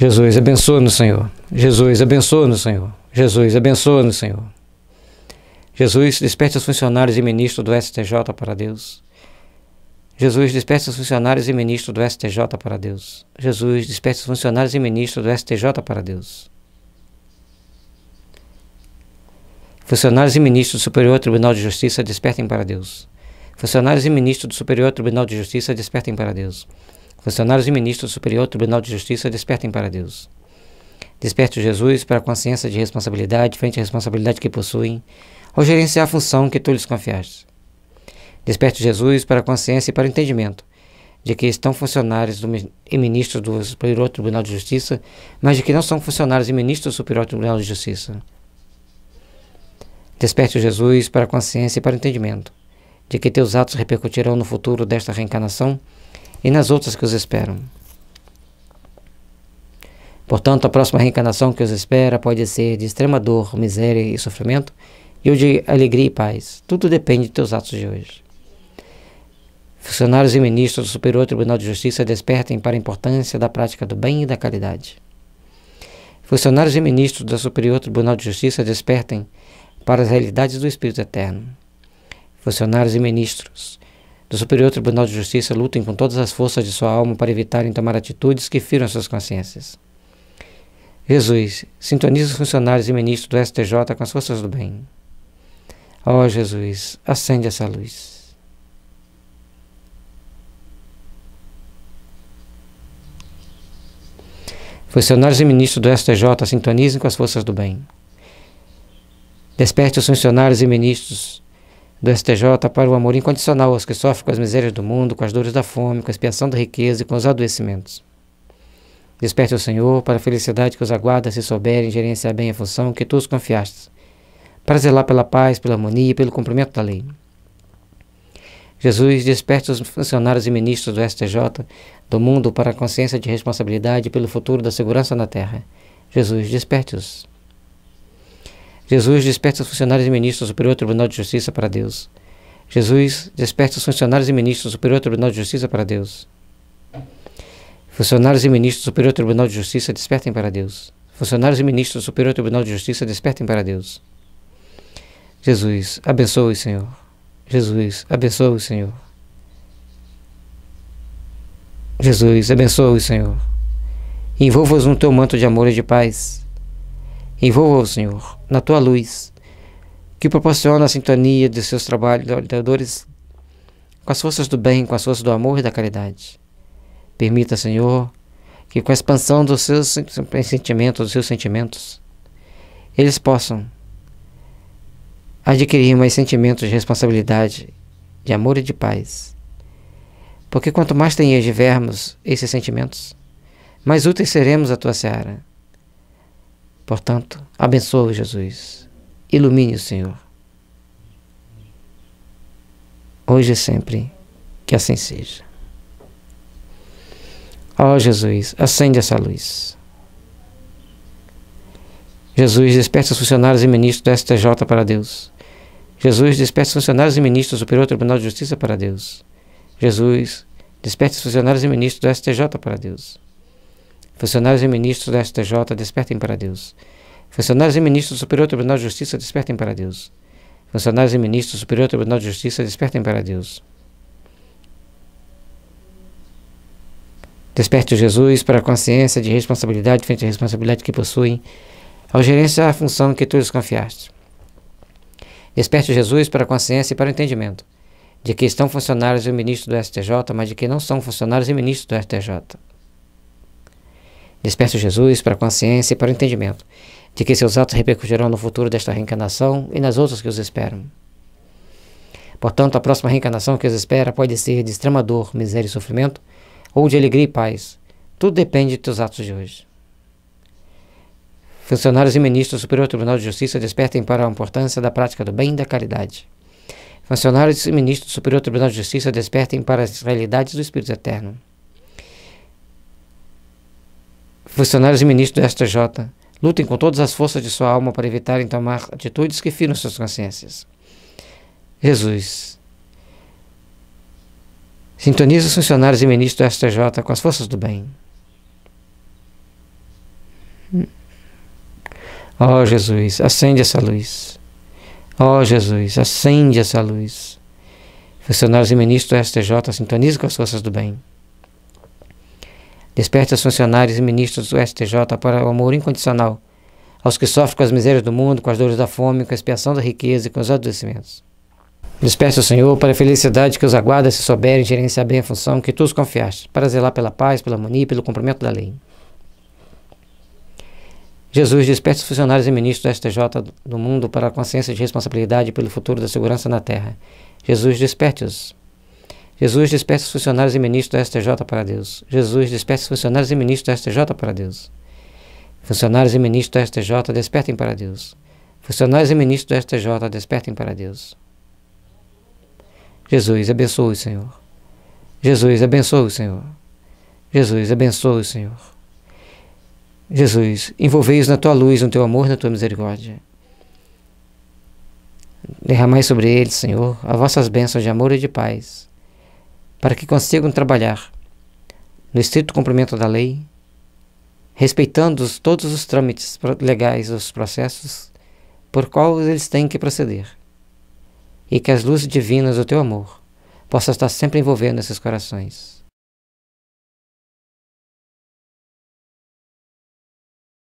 Jesus, abençoa-nos, Senhor. Jesus, abençoa-nos, Senhor. Jesus, abençoa-nos, Senhor. Jesus, desperte os funcionários e ministros do STJ para Deus. Jesus, desperte os funcionários e ministros do STJ para Deus. Jesus, desperte os funcionários e ministros do STJ para Deus. Funcionários e ministros do Superior Tribunal de Justiça despertem para Deus. Funcionários e ministros do Superior Tribunal de Justiça despertem para Deus. Funcionários e ministros do Superior Tribunal de Justiça despertem para Deus. Desperte Jesus para a consciência de responsabilidade frente à responsabilidade que possuem ao gerenciar a função que tu lhes confiaste. Desperte Jesus para a consciência e para o entendimento de que estão funcionários do, e ministros do Superior Tribunal de Justiça, mas de que não são funcionários e ministros do Superior Tribunal de Justiça. Desperte Jesus para a consciência e para o entendimento de que teus atos repercutirão no futuro desta reencarnação e nas outras que os esperam. Portanto, a próxima reencarnação que os espera pode ser de extrema dor, miséria e sofrimento, e ou de alegria e paz. Tudo depende de teus atos de hoje. Funcionários e ministros do Superior Tribunal de Justiça despertem para a importância da prática do bem e da caridade. Funcionários e ministros do Superior Tribunal de Justiça despertem para as realidades do Espírito Eterno. Funcionários e ministros do Superior Tribunal de Justiça lutem com todas as forças de sua alma para evitarem tomar atitudes que firam suas consciências. Jesus, sintoniza os funcionários e ministros do STJ com as forças do bem. Ó oh, Jesus, acende essa luz. Funcionários e ministros do STJ sintonizem com as forças do bem. Desperte os funcionários e ministros do STJ para o amor incondicional aos que sofrem com as misérias do mundo, com as dores da fome, com a expiação da riqueza e com os adoecimentos. Desperte o Senhor para a felicidade que os aguarda se souberem gerenciar bem a função que tu os confiaste, para zelar pela paz, pela harmonia e pelo cumprimento da lei. Jesus, desperte os funcionários e ministros do STJ, do mundo, para a consciência de responsabilidade pelo futuro da segurança na terra. Jesus, desperte-os. Jesus desperta os funcionários e ministros do Superior Tribunal de Justiça para Deus. Jesus desperta os funcionários e ministros do Superior Tribunal de Justiça para Deus. Funcionários e ministros do Superior Tribunal de Justiça despertem para Deus. Funcionários e ministros do Superior Tribunal de Justiça despertem para Deus. Jesus, abençoe, Senhor. Jesus, abençoe, Senhor. Jesus, abençoe, Senhor. Envolva-os no teu manto de amor e de paz. Envolva o Senhor na tua luz, que proporciona a sintonia de seus trabalhadores com as forças do bem, com as forças do amor e da caridade. Permita, Senhor, que com a expansão dos seus sentimentos, dos seus sentimentos, eles possam adquirir mais sentimentos de responsabilidade, de amor e de paz. Porque quanto mais tenhas tivermos esses sentimentos, mais úteis seremos à tua seara. Portanto, abençoe Jesus. Ilumine o Senhor. Hoje e sempre, que assim seja. Ó oh, Jesus, acende essa luz. Jesus, desperta os funcionários e ministros do STJ para Deus. Jesus, desperta os funcionários e ministros do Superior Tribunal de Justiça para Deus. Jesus, desperta os funcionários e ministros do STJ para Deus. Funcionários e ministros do STJ, despertem para Deus. Funcionários e ministros do Superior Tribunal de Justiça, despertem para Deus. Funcionários e ministros do Superior Tribunal de Justiça, despertem para Deus. Desperte Jesus para a consciência de responsabilidade frente à responsabilidade que possuem ao gerenciar a função que tu lhes confiaste. Desperte Jesus para a consciência e para o entendimento de que estão funcionários e ministros do STJ, mas de que não são funcionários e ministros do STJ. Desperta Jesus para a consciência e para o entendimento de que seus atos repercutirão no futuro desta reencarnação e nas outras que os esperam. Portanto, a próxima reencarnação que os espera pode ser de extrema dor, miséria e sofrimento, ou de alegria e paz. Tudo depende de teus atos de hoje. Funcionários e ministros do Superior Tribunal de Justiça despertem para a importância da prática do bem e da caridade. Funcionários e ministros do Superior Tribunal de Justiça despertem para as realidades do Espírito Eterno. Funcionários e ministros do STJ, lutem com todas as forças de sua alma para evitarem tomar atitudes que firam suas consciências. Jesus, sintoniza os funcionários e ministros do STJ com as forças do bem. Ó oh, Jesus, acende essa luz. Ó oh, Jesus, acende essa luz. Funcionários e ministros do STJ, sintonize com as forças do bem. Desperte os funcionários e ministros do STJ para o amor incondicional aos que sofrem com as misérias do mundo, com as dores da fome, com a expiação da riqueza e com os adoecimentos. Desperte o Senhor para a felicidade que os aguarda se souberem gerenciar bem a função que tu os confiaste, para zelar pela paz, pela harmonia e pelo cumprimento da lei. Jesus desperte os funcionários e ministros do STJ do mundo para a consciência de responsabilidade pelo futuro da segurança na terra. Jesus desperte-os Jesus desperta os funcionários e ministros da STJ para Deus. Jesus desperta os funcionários e ministros da STJ para Deus. Funcionários e ministros da STJ despertem para Deus. Funcionários e ministros da STJ despertem para Deus. Jesus abençoe o Senhor. Jesus abençoe o Senhor. Jesus abençoe o Senhor. Jesus, envolvei-os na tua luz, no teu amor, na tua misericórdia. Derramai sobre eles, Senhor, as vossas bênçãos de amor e de paz para que consigam trabalhar no estrito cumprimento da lei, respeitando todos os trâmites legais dos processos por qual eles têm que proceder, e que as luzes divinas do teu amor possam estar sempre envolvendo esses corações.